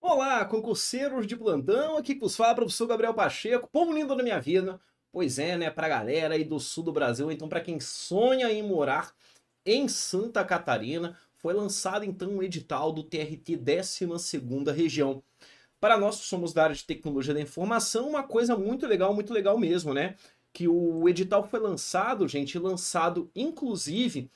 Olá, concurseiros de plantão, aqui que vos fala professor Gabriel Pacheco, Pão lindo na minha vida. Pois é, né, pra galera aí do sul do Brasil, então para quem sonha em morar em Santa Catarina, foi lançado então um edital do TRT 12ª Região. Para nós que somos da área de tecnologia da informação, uma coisa muito legal, muito legal mesmo, né? Que o edital foi lançado, gente, lançado inclusive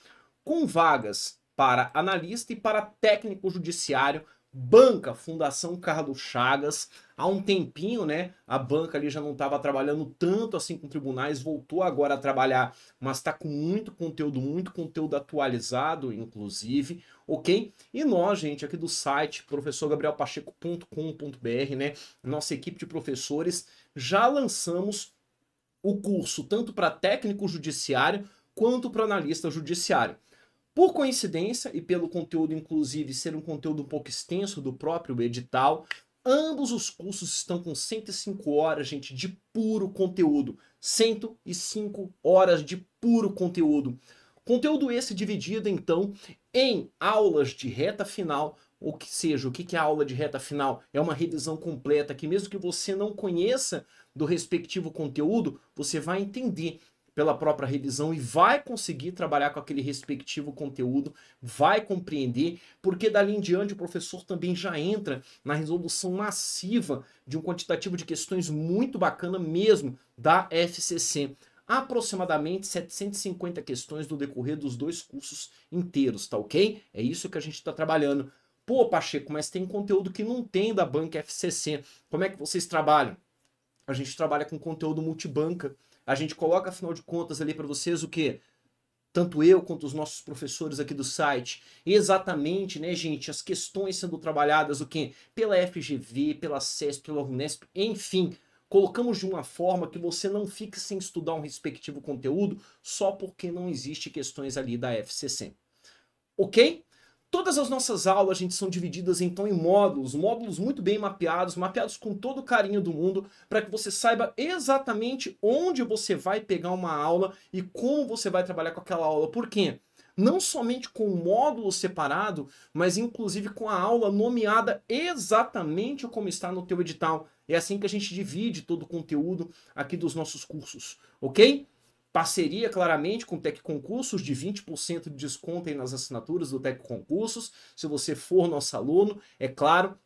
com vagas para analista e para técnico judiciário banca Fundação Carlos Chagas. Há um tempinho, né? A banca ali já não estava trabalhando tanto assim com tribunais, voltou agora a trabalhar, mas está com muito conteúdo, muito conteúdo atualizado, inclusive, ok? E nós, gente, aqui do site professorgabrielpacheco.com.br, né? Nossa equipe de professores já lançamos o curso tanto para técnico judiciário quanto para analista judiciário. Por coincidência e pelo conteúdo, inclusive, ser um conteúdo um pouco extenso do próprio edital, Ambos os cursos estão com 105 horas, gente, de puro conteúdo. 105 horas de puro conteúdo. Conteúdo esse dividido, então, em aulas de reta final, ou que seja, o que é a aula de reta final? É uma revisão completa que mesmo que você não conheça do respectivo conteúdo, você vai entender pela própria revisão e vai conseguir trabalhar com aquele respectivo conteúdo, vai compreender, porque dali em diante o professor também já entra na resolução massiva de um quantitativo de questões muito bacana mesmo da FCC. Aproximadamente 750 questões no decorrer dos dois cursos inteiros, tá ok? É isso que a gente está trabalhando. Pô, Pacheco, mas tem conteúdo que não tem da banca FCC. Como é que vocês trabalham? A gente trabalha com conteúdo multibanca a gente coloca, afinal de contas, ali para vocês o que? Tanto eu quanto os nossos professores aqui do site. Exatamente, né, gente? As questões sendo trabalhadas o que Pela FGV, pela SESP, pela Unesp, enfim. Colocamos de uma forma que você não fique sem estudar um respectivo conteúdo só porque não existe questões ali da FCC. Ok? Todas as nossas aulas, gente, são divididas então em módulos, módulos muito bem mapeados, mapeados com todo o carinho do mundo, para que você saiba exatamente onde você vai pegar uma aula e como você vai trabalhar com aquela aula. Por quê? Não somente com o módulo separado, mas inclusive com a aula nomeada exatamente como está no teu edital. É assim que a gente divide todo o conteúdo aqui dos nossos cursos, ok? parceria claramente com o Tec Concursos, de 20% de desconto aí nas assinaturas do Tec Concursos, se você for nosso aluno, é claro.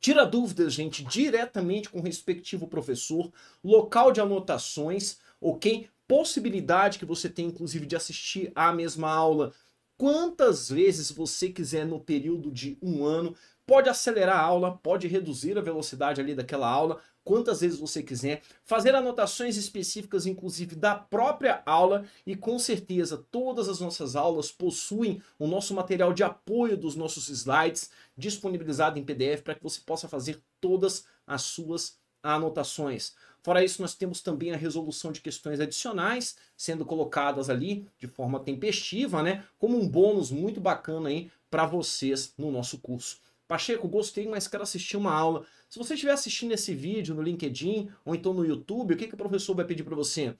Tira dúvidas, gente, diretamente com o respectivo professor, local de anotações, ok? Possibilidade que você tem, inclusive, de assistir à mesma aula quantas vezes você quiser no período de um ano pode acelerar a aula, pode reduzir a velocidade ali daquela aula, quantas vezes você quiser, fazer anotações específicas, inclusive da própria aula, e com certeza todas as nossas aulas possuem o nosso material de apoio dos nossos slides disponibilizado em PDF para que você possa fazer todas as suas anotações. Fora isso, nós temos também a resolução de questões adicionais sendo colocadas ali de forma tempestiva, né? Como um bônus muito bacana aí para vocês no nosso curso. Pacheco, gostei, mas quero assistir uma aula. Se você estiver assistindo esse vídeo no LinkedIn ou então no YouTube, o que, que o professor vai pedir para você?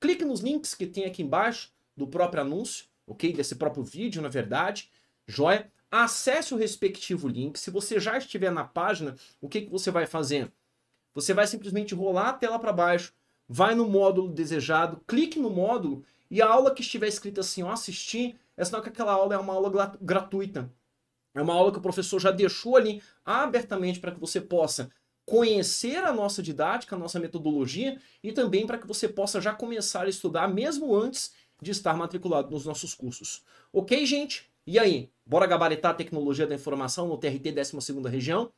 Clique nos links que tem aqui embaixo do próprio anúncio, ok? Desse próprio vídeo, na verdade, joia? Acesse o respectivo link. Se você já estiver na página, o que, que você vai fazer? Você vai simplesmente rolar a tela para baixo, vai no módulo desejado, clique no módulo e a aula que estiver escrita assim, ó, assistir, é sinal que aquela aula é uma aula gratuita. É uma aula que o professor já deixou ali abertamente para que você possa conhecer a nossa didática, a nossa metodologia e também para que você possa já começar a estudar mesmo antes de estar matriculado nos nossos cursos. Ok, gente? E aí, bora gabaritar a tecnologia da informação no TRT 12 região?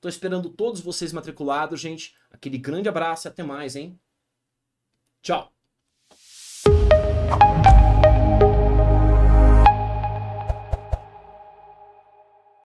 Tô esperando todos vocês matriculados, gente. Aquele grande abraço e até mais, hein? Tchau!